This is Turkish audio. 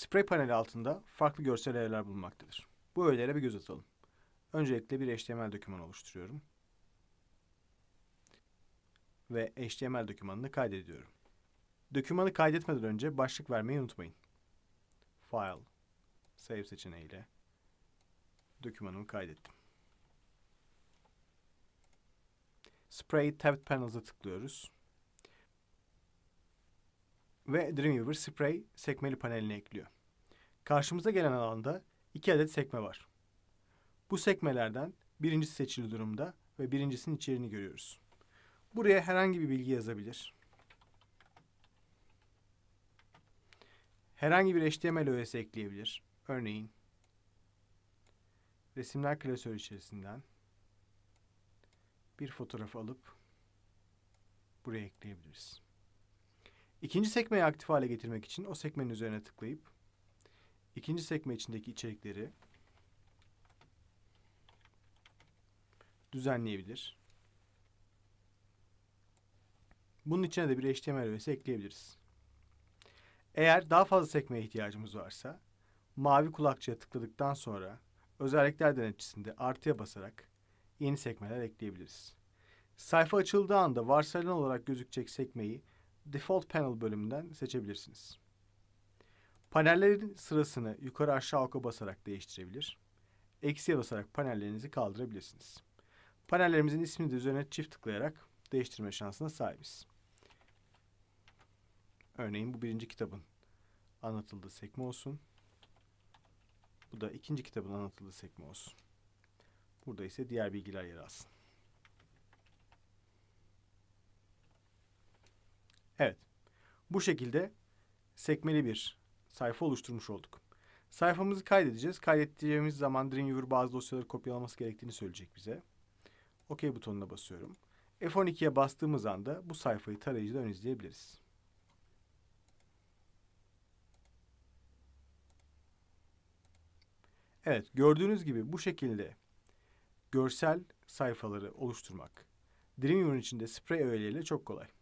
Sprey paneli altında farklı görsel öğeler bulunmaktadır. Bu öğelere bir göz atalım. Öncelikle bir HTML dokümanı oluşturuyorum. Ve HTML dokümanını kaydediyorum. Dokümanı kaydetmeden önce başlık vermeyi unutmayın. File, Save seçeneğiyle dokümanımı kaydettim. Spray Tab Panels'a tıklıyoruz ve Dreamweaver Spray sekmeli panelini ekliyor. Karşımıza gelen alanda iki adet sekme var. Bu sekmelerden birincisi seçili durumda ve birincisinin içeriğini görüyoruz. Buraya herhangi bir bilgi yazabilir. Herhangi bir HTML öğesi ekleyebilir. Örneğin resimler klasörü içerisinden bir fotoğraf alıp buraya ekleyebiliriz. İkinci sekmeyi aktif hale getirmek için o sekmenin üzerine tıklayıp ikinci sekme içindeki içerikleri düzenleyebilir. Bunun içine de bir HTML öğesi ekleyebiliriz. Eğer daha fazla sekmeye ihtiyacımız varsa mavi kulakçıya tıkladıktan sonra özellikler denetçisinde artıya basarak yeni sekmeler ekleyebiliriz. Sayfa açıldığı anda varsayılan olarak gözükecek sekmeyi Default Panel bölümünden seçebilirsiniz. Panellerin sırasını yukarı aşağı oka basarak değiştirebilir. Eksiye basarak panellerinizi kaldırabilirsiniz. Panellerimizin ismini de üzerine çift tıklayarak değiştirme şansına sahibiz. Örneğin bu birinci kitabın anlatıldığı sekme olsun. Bu da ikinci kitabın anlatıldığı sekme olsun. Burada ise diğer bilgiler yer alsın. Evet. Bu şekilde sekmeli bir sayfa oluşturmuş olduk. Sayfamızı kaydedeceğiz. Kaydettiğimiz zaman Dreamweaver bazı dosyaları kopyalaması gerektiğini söyleyecek bize. OK butonuna basıyorum. F12'ye bastığımız anda bu sayfayı tarayıcıda ön izleyebiliriz. Evet, gördüğünüz gibi bu şekilde görsel sayfaları oluşturmak Dreamweaver'ın içinde Spray öğeleriyle çok kolay.